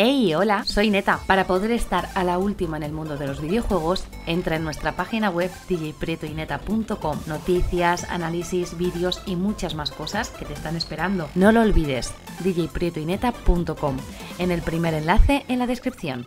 Hey, hola, soy Neta. Para poder estar a la última en el mundo de los videojuegos, entra en nuestra página web djprietoineta.com. Noticias, análisis, vídeos y muchas más cosas que te están esperando. No lo olvides, djprietoineta.com, En el primer enlace en la descripción.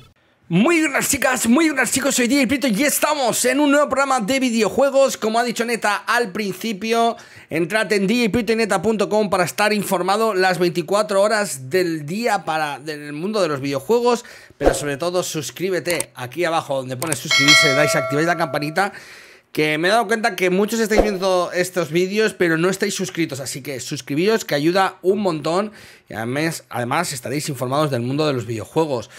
Muy buenas chicas, muy buenas chicos, soy DJ Prito y estamos en un nuevo programa de videojuegos. Como ha dicho Neta al principio, entrad en neta.com para estar informado las 24 horas del día para del mundo de los videojuegos. Pero sobre todo suscríbete aquí abajo donde pone suscribirse, dais, activáis la campanita. Que me he dado cuenta que muchos estáis viendo estos vídeos, pero no estáis suscritos, así que suscribíos que ayuda un montón y además, además estaréis informados del mundo de los videojuegos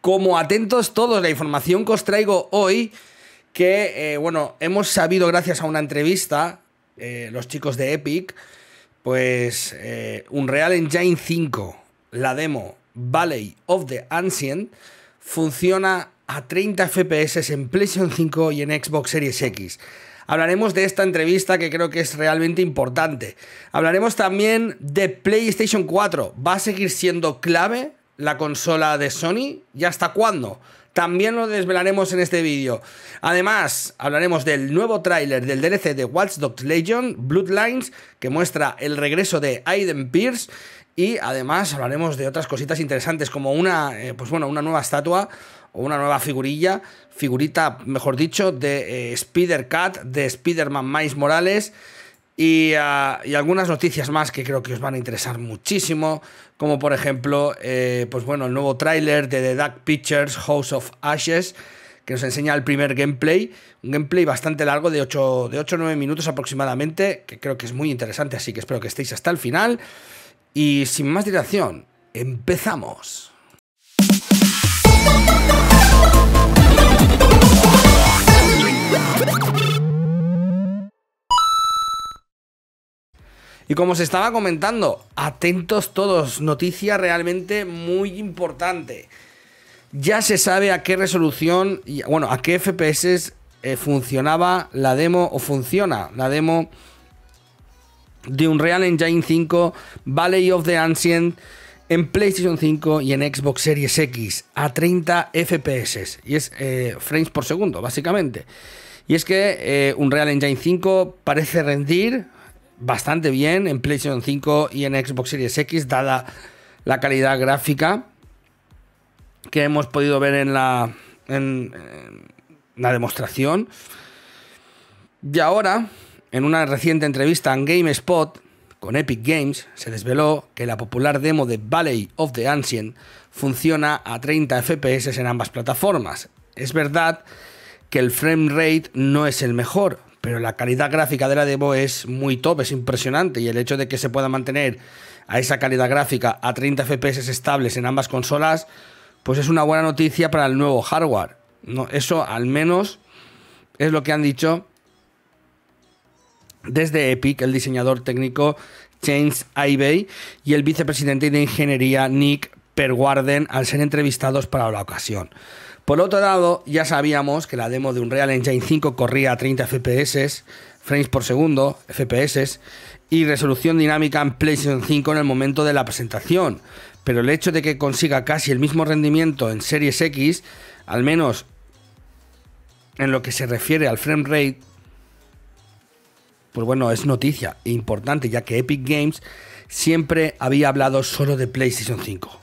como atentos todos, la información que os traigo hoy, que, eh, bueno, hemos sabido gracias a una entrevista, eh, los chicos de Epic, pues eh, Unreal Engine 5, la demo Valley of the Ancient, funciona a 30 FPS en PlayStation 5 y en Xbox Series X. Hablaremos de esta entrevista que creo que es realmente importante. Hablaremos también de PlayStation 4. ¿Va a seguir siendo clave la consola de Sony y hasta cuándo. También lo desvelaremos en este vídeo. Además, hablaremos del nuevo tráiler del DLC de Watch Dogs Legion, Bloodlines, que muestra el regreso de Aiden Pierce. Y además hablaremos de otras cositas interesantes, como una, eh, pues bueno, una nueva estatua o una nueva figurilla, figurita, mejor dicho, de eh, Spider-Cat, de Spider-Man Miles Morales. Ah, y, algunas noticias más que creo que os van a interesar muchísimo, como por ejemplo, eh, pues bueno, el nuevo tráiler de The Dark Pictures House of Ashes, que nos enseña el primer gameplay, un gameplay bastante largo de 8 de 9 minutos aproximadamente, que creo que es muy interesante, así que espero que estéis hasta el final. Y sin más dilación, empezamos. Y como se estaba comentando, atentos todos, noticia realmente muy importante. Ya se sabe a qué resolución, bueno, a qué FPS eh, funcionaba la demo o funciona la demo de Unreal Engine 5, Valley of the Ancient, en PlayStation 5 y en Xbox Series X, a 30 FPS, y es eh, frames por segundo, básicamente. Y es que un eh, Unreal Engine 5 parece rendir bastante bien en PlayStation 5 y en Xbox Series X, dada la calidad gráfica que hemos podido ver en la, la demostración. Y ahora, en una reciente entrevista en GameSpot con Epic Games, se desveló que la popular demo de Valley of the Ancient funciona a 30 FPS en ambas plataformas. Es verdad que el frame rate no es el mejor, pero la calidad gráfica de la demo es muy top, es impresionante y el hecho de que se pueda mantener a esa calidad gráfica a 30 FPS estables en ambas consolas, pues es una buena noticia para el nuevo hardware. No, eso al menos es lo que han dicho desde Epic, el diseñador técnico James Ivey y el vicepresidente de ingeniería Nick Perwarden al ser entrevistados para la ocasión. Por otro lado, ya sabíamos que la demo de Unreal Engine 5 corría a 30 FPS, frames por segundo, FPS, y resolución dinámica en PlayStation 5 en el momento de la presentación, pero el hecho de que consiga casi el mismo rendimiento en Series X, al menos en lo que se refiere al frame rate, pues bueno, es noticia importante, ya que Epic Games siempre había hablado solo de PlayStation 5.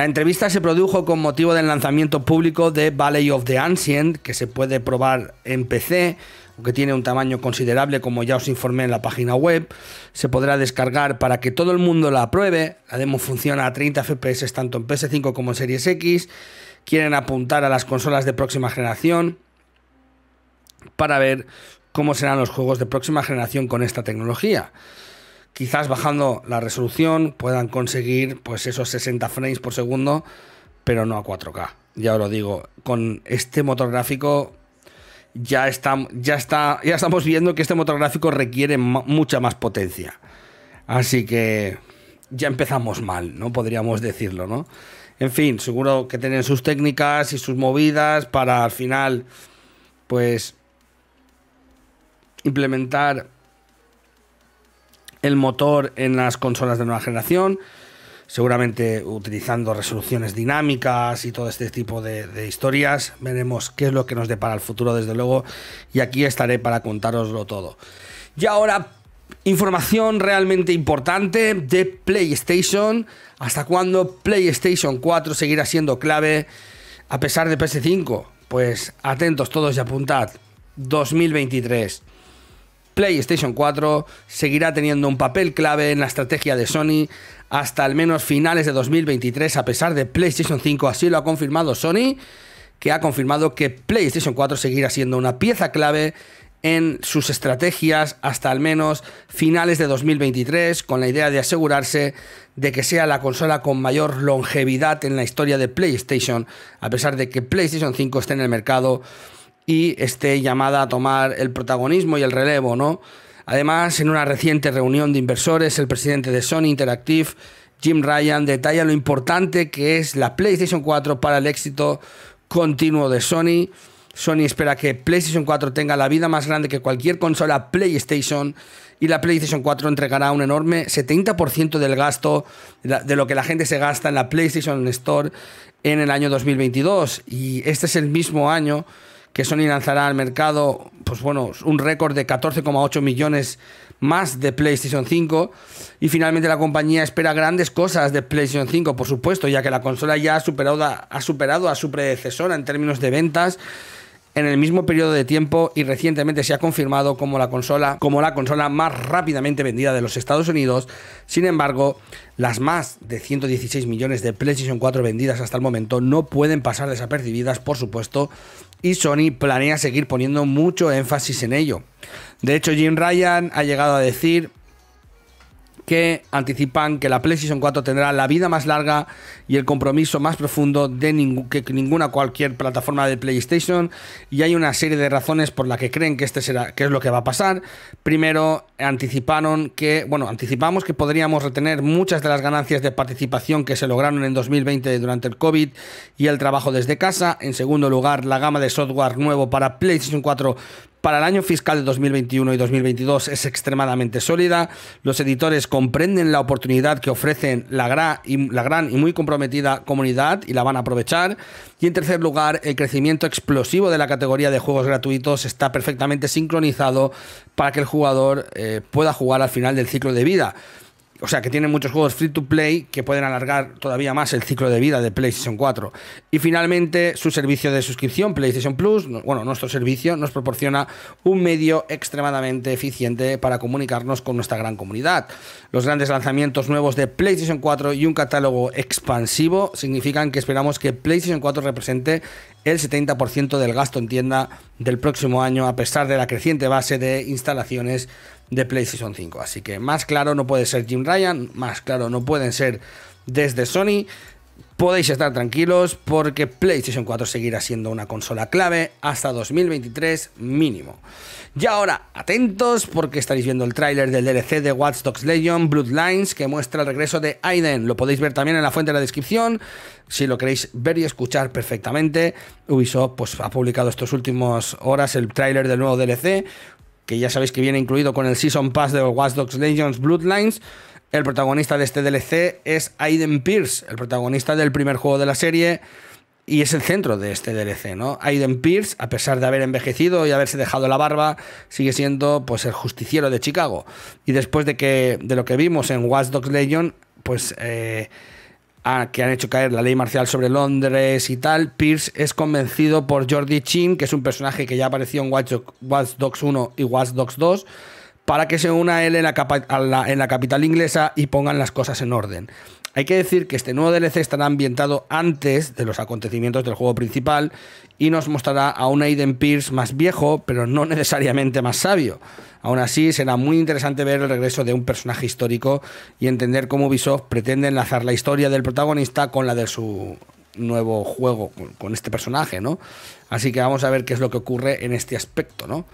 La entrevista se produjo con motivo del lanzamiento público de Valley of the Ancient, que se puede probar en PC, aunque tiene un tamaño considerable, como ya os informé en la página web. Se podrá descargar para que todo el mundo la apruebe. La demo funciona a 30 FPS tanto en PS5 como en Series X. Quieren apuntar a las consolas de próxima generación para ver cómo serán los juegos de próxima generación con esta tecnología quizás bajando la resolución puedan conseguir pues esos 60 frames por segundo, pero no a 4K. Ya os lo digo, con este motor gráfico ya, está, ya, está, ya estamos viendo que este motor gráfico requiere mucha más potencia. Así que ya empezamos mal, ¿no? Podríamos decirlo, ¿no? En fin, seguro que tienen sus técnicas y sus movidas para al final, pues, implementar el motor en las consolas de nueva generación, seguramente utilizando resoluciones dinámicas y todo este tipo de, historias. Veremos qué es lo que nos depara el futuro, desde luego, y aquí estaré para contároslo todo. Y ahora, información realmente importante de PlayStation. ¿Hasta cuándo PlayStation 4 seguirá siendo clave a pesar de PS5? Pues atentos todos y apuntad. 2023 PlayStation 4 seguirá teniendo un papel clave en la estrategia de Sony hasta al menos finales de 2023, a pesar de PlayStation 5, así lo ha confirmado Sony, que ha confirmado que PlayStation 4 seguirá siendo una pieza clave en sus estrategias hasta al menos finales de 2023, con la idea de asegurarse de que sea la consola con mayor longevidad en la historia de PlayStation, a pesar de que PlayStation 5 esté en el mercado y esté llamada a tomar el protagonismo y el relevo, ¿no? Además, en una reciente reunión de inversores, el presidente de Sony Interactive, Jim Ryan, detalla lo importante que es la PlayStation 4 para el éxito continuo de Sony. Sony espera que PlayStation 4 tenga la vida más grande que cualquier consola PlayStation y la PlayStation 4 entregará un enorme 70% del gasto de lo que la gente se gasta en la PlayStation Store en el año 2022. Y este es el mismo año que Sony lanzará al mercado, pues bueno, un récord de 14,8 millones más de PlayStation 5. Y finalmente la compañía espera grandes cosas de PlayStation 5, por supuesto, ya que la consola ya ha superado ha superado a su predecesora en términos de ventas en el mismo periodo de tiempo y recientemente se ha confirmado como la consola, como la consola más rápidamente vendida de los Estados Unidos. Sin embargo, las más de 116 millones de PlayStation 4 vendidas hasta el momento no pueden pasar desapercibidas, por supuesto, y Sony planea seguir poniendo mucho énfasis en ello. De hecho, Jim Ryan ha llegado a decir que anticipan que la PlayStation 4 tendrá la vida más larga y el compromiso más profundo de que ninguna cualquier plataforma de PlayStation y hay una serie de razones por las que creen que este será que es lo que va a pasar. Primero, anticiparon que, bueno, anticipamos que podríamos retener muchas de las ganancias de participación que se lograron en 2020 durante el COVID y el trabajo desde casa. En segundo lugar, la gama de software nuevo para PlayStation 4 para el año fiscal de 2021 y 2022 es extremadamente sólida. Los editores comprenden la oportunidad que ofrecen la, gran y muy comprometida comunidad y la van a aprovechar. Y en tercer lugar, el crecimiento explosivo de la categoría de juegos gratuitos está perfectamente sincronizado para que el jugador eh, pueda jugar al final del ciclo de vida o sea, que tienen muchos juegos free to play que pueden alargar todavía más el ciclo de vida de PlayStation 4. Y finalmente, su servicio de suscripción, PlayStation Plus, bueno, nuestro servicio nos proporciona un medio extremadamente eficiente para comunicarnos con nuestra gran comunidad. Los grandes lanzamientos nuevos de PlayStation 4 y un catálogo expansivo significan que esperamos que PlayStation 4 represente el 70% del gasto en tienda del próximo año, a pesar de la creciente base de instalaciones de PlayStation 5. Así que más claro no puede ser Jim Ryan, más claro no pueden ser desde Sony. Podéis estar tranquilos porque PlayStation 4 seguirá siendo una consola clave hasta 2023 mínimo. Y ahora, atentos porque estaréis viendo el tráiler del DLC de Watch Dogs Legion Bloodlines que muestra el regreso de Aiden. Lo podéis ver también en la fuente de la descripción si lo queréis ver y escuchar perfectamente. Ubisoft pues, ha publicado estos últimos horas el tráiler del nuevo DLC que ya sabéis que viene incluido con el Season Pass de Watch Dogs Legion, Bloodlines el protagonista de este DLC es Aiden Pierce, el protagonista del primer juego de la serie y es el centro de este DLC, ¿no? Aiden Pierce, a pesar de haber envejecido y haberse dejado la barba, sigue siendo pues el justiciero de Chicago. Y después de que de lo que vimos en Watch Dogs Legion, pues eh, que han hecho caer la ley marcial sobre Londres y tal, Pierce es convencido por Jordi Chin, que es un personaje que ya apareció en Watch, Watch Dogs 1 y Watch Dogs 2 para que se una él en la, capital inglesa y pongan las cosas en orden. Hay que decir que este nuevo DLC estará ambientado antes de los acontecimientos del juego principal y nos mostrará a un Aiden Pierce más viejo, pero no necesariamente más sabio. Aún así, será muy interesante ver el regreso de un personaje histórico y entender cómo Ubisoft pretende enlazar la historia del protagonista con la de su nuevo juego, con este personaje, ¿no? Así que vamos a ver qué es lo que ocurre en este aspecto, ¿no?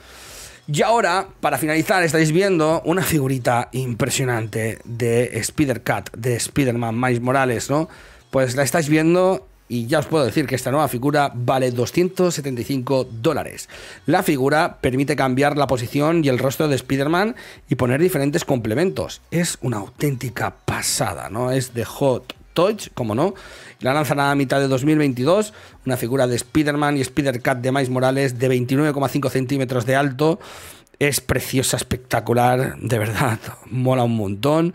Y ahora, para finalizar, estáis viendo una figurita impresionante de Spider-Cat, de Spider-Man Miles Morales, ¿no? Pues la estáis viendo y ya os puedo decir que esta nueva figura vale 275 dólares. La figura permite cambiar la posición y el rostro de Spider-Man y poner diferentes complementos. Es una auténtica pasada, ¿no? Es de Hot Toys, como no. la lanzan a mitad de 2022, una figura de Spider-Man y Spider-Cat de mais Morales de 29,5 centímetros de alto. Es preciosa, espectacular, de verdad, mola un montón.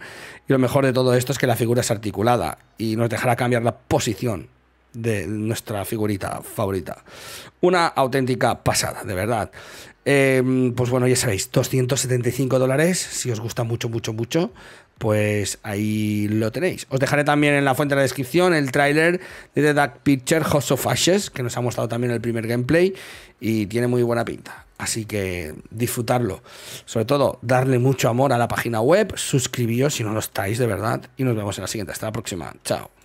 Y lo mejor de todo esto es que la figura es articulada y nos dejará cambiar la posición de nuestra figurita favorita. Una auténtica pasada, de verdad. Em, pues bueno, ya sabéis, 275 dólares. Si os gusta mucho, mucho, mucho, pues ahí lo tenéis. Os dejaré también en la fuente de la descripción el tráiler de The Dark Picture House of Ashes, que nos ha mostrado también el primer gameplay y tiene muy buena pinta. Así que disfrutarlo. Sobre todo, darle mucho amor a la página web. Suscribíos si no lo estáis, de verdad. Y nos vemos en la siguiente. Hasta la próxima. Chao.